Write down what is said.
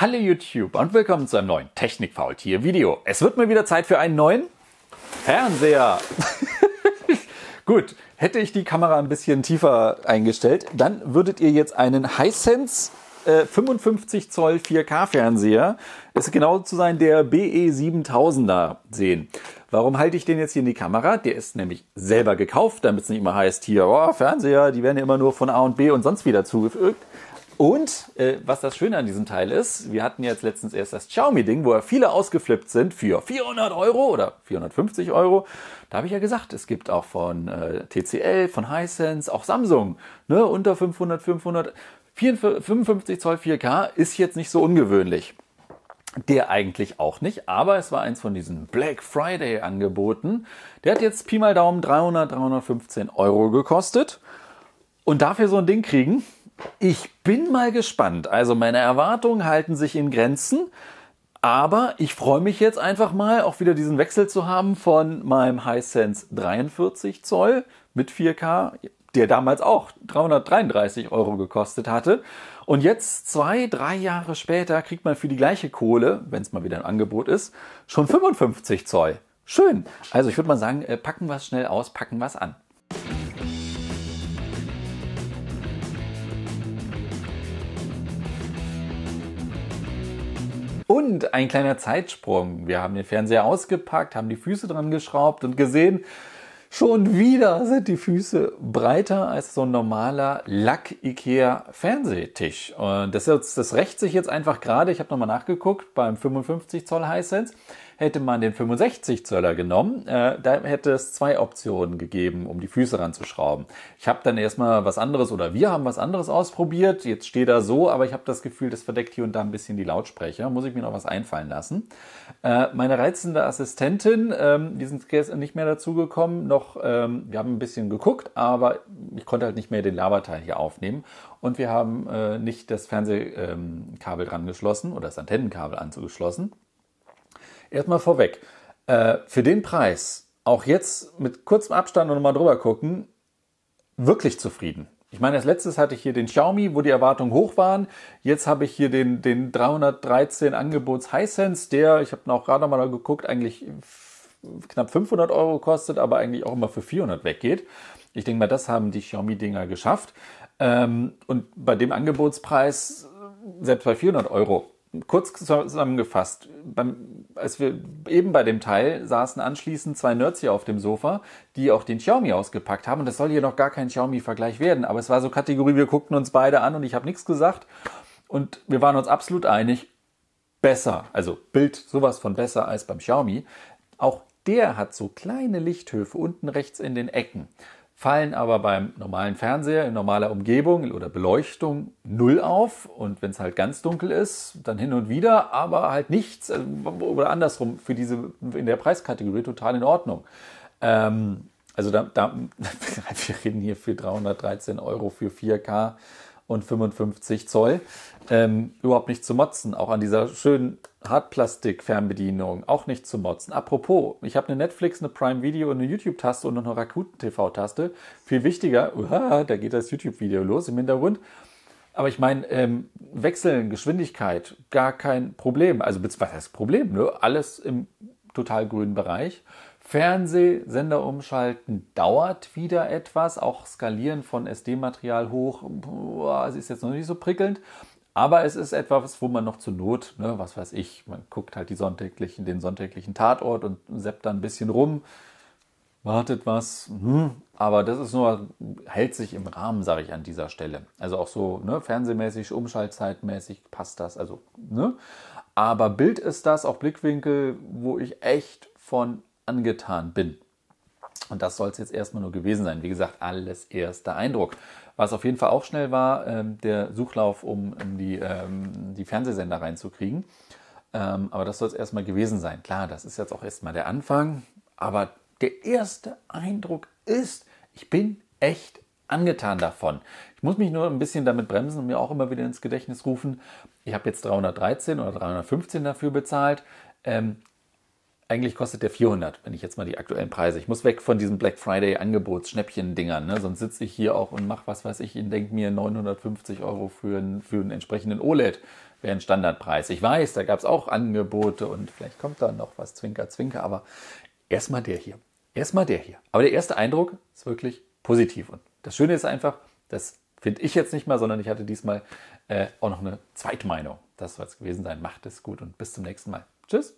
Hallo YouTube und willkommen zu einem neuen technik Technikfaultier Video. Es wird mal wieder Zeit für einen neuen Fernseher. Gut, hätte ich die Kamera ein bisschen tiefer eingestellt, dann würdet ihr jetzt einen Hisense äh, 55 Zoll 4K Fernseher, ist genau zu sein der e BE 7000er sehen. Warum halte ich den jetzt hier in die Kamera? Der ist nämlich selber gekauft, damit es nicht immer heißt hier, oh, Fernseher, die werden ja immer nur von A und B und sonst wieder zugefügt. Und äh, was das Schöne an diesem Teil ist, wir hatten jetzt letztens erst das Xiaomi-Ding, wo ja viele ausgeflippt sind für 400 Euro oder 450 Euro. Da habe ich ja gesagt, es gibt auch von äh, TCL, von Hisense, auch Samsung, ne, unter 500, 500, 55 Zoll 4K ist jetzt nicht so ungewöhnlich. Der eigentlich auch nicht, aber es war eins von diesen Black Friday Angeboten. Der hat jetzt Pi mal Daumen 300, 315 Euro gekostet. Und dafür so ein Ding kriegen, ich bin mal gespannt. Also meine Erwartungen halten sich in Grenzen. Aber ich freue mich jetzt einfach mal, auch wieder diesen Wechsel zu haben von meinem Hisense 43 Zoll mit 4K, der damals auch 333 Euro gekostet hatte. Und jetzt, zwei, drei Jahre später, kriegt man für die gleiche Kohle, wenn es mal wieder ein Angebot ist, schon 55 Zoll. Schön. Also ich würde mal sagen, äh, packen was schnell aus, packen was an. Und ein kleiner Zeitsprung. Wir haben den Fernseher ausgepackt, haben die Füße dran geschraubt und gesehen, schon wieder sind die Füße breiter als so ein normaler Lack-IKEA-Fernsehtisch. Und das, das rächt sich jetzt einfach gerade. Ich habe nochmal nachgeguckt beim 55 Zoll Hisense. Hätte man den 65 Zöller genommen, äh, da hätte es zwei Optionen gegeben, um die Füße ranzuschrauben. Ich habe dann erstmal was anderes oder wir haben was anderes ausprobiert. Jetzt steht da so, aber ich habe das Gefühl, das verdeckt hier und da ein bisschen die Lautsprecher. Muss ich mir noch was einfallen lassen. Äh, meine reizende Assistentin, ähm, die sind nicht mehr dazugekommen, noch, ähm, wir haben ein bisschen geguckt, aber ich konnte halt nicht mehr den Laberteil hier aufnehmen und wir haben äh, nicht das Fernsehkabel ähm, dran geschlossen oder das Antennenkabel anzugeschlossen. Erstmal vorweg, äh, für den Preis, auch jetzt mit kurzem Abstand und nochmal drüber gucken, wirklich zufrieden. Ich meine, als letztes hatte ich hier den Xiaomi, wo die Erwartungen hoch waren. Jetzt habe ich hier den, den 313 Angebots Hisense, der, ich habe auch gerade mal geguckt, eigentlich knapp 500 Euro kostet, aber eigentlich auch immer für 400 weggeht. Ich denke mal, das haben die Xiaomi-Dinger geschafft. Ähm, und bei dem Angebotspreis, selbst bei 400 Euro, kurz zusammengefasst, beim als wir eben bei dem Teil saßen anschließend zwei Nerds hier auf dem Sofa, die auch den Xiaomi ausgepackt haben. Und das soll hier noch gar kein Xiaomi-Vergleich werden. Aber es war so Kategorie, wir guckten uns beide an und ich habe nichts gesagt. Und wir waren uns absolut einig, besser, also Bild sowas von besser als beim Xiaomi. Auch der hat so kleine Lichthöfe unten rechts in den Ecken fallen aber beim normalen Fernseher in normaler Umgebung oder Beleuchtung null auf. Und wenn es halt ganz dunkel ist, dann hin und wieder, aber halt nichts äh, oder andersrum für diese in der Preiskategorie total in Ordnung. Ähm, also da, da, wir reden hier für 313 Euro für 4K und 55 Zoll. Ähm, überhaupt nicht zu motzen, auch an dieser schönen Hartplastik-Fernbedienung, auch nicht zu motzen. Apropos, ich habe eine Netflix, eine Prime Video, und eine YouTube-Taste und noch eine Rakuten-TV-Taste. Viel wichtiger, uha, da geht das YouTube-Video los im Hintergrund. Aber ich meine, ähm, Wechseln, Geschwindigkeit, gar kein Problem. Also, was heißt Problem? Ne? Alles im total grünen Bereich. Fernsehsender umschalten dauert wieder etwas, auch skalieren von SD-Material hoch, boah, es ist jetzt noch nicht so prickelnd, aber es ist etwas, wo man noch zur Not, ne, was weiß ich, man guckt halt sonntäglichen, den sonntäglichen Tatort und seppt da ein bisschen rum, wartet was, hm, aber das ist nur, hält sich im Rahmen, sage ich an dieser Stelle. Also auch so ne, fernsehmäßig, umschaltzeitmäßig passt das, also, ne? Aber Bild ist das, auch Blickwinkel, wo ich echt von angetan bin. Und das soll es jetzt erstmal nur gewesen sein. Wie gesagt, alles erster Eindruck. Was auf jeden Fall auch schnell war, ähm, der Suchlauf, um, um die, ähm, die Fernsehsender reinzukriegen. Ähm, aber das soll es erstmal gewesen sein. Klar, das ist jetzt auch erstmal der Anfang. Aber der erste Eindruck ist, ich bin echt angetan davon. Ich muss mich nur ein bisschen damit bremsen und mir auch immer wieder ins Gedächtnis rufen, ich habe jetzt 313 oder 315 dafür bezahlt. Ähm, eigentlich kostet der 400, wenn ich jetzt mal die aktuellen Preise. Ich muss weg von diesen Black Friday Angebots, schnäppchen dingern ne? sonst sitze ich hier auch und mache was weiß ich und denke mir 950 Euro für, einen, für einen entsprechenden OLED wäre ein Standardpreis. Ich weiß, da gab es auch Angebote und vielleicht kommt da noch was, zwinker, zwinker, aber erstmal der hier. Erstmal der hier. Aber der erste Eindruck ist wirklich positiv und das Schöne ist einfach, das finde ich jetzt nicht mal, sondern ich hatte diesmal äh, auch noch eine Zweitmeinung. Das soll es gewesen sein. Macht es gut und bis zum nächsten Mal. Tschüss.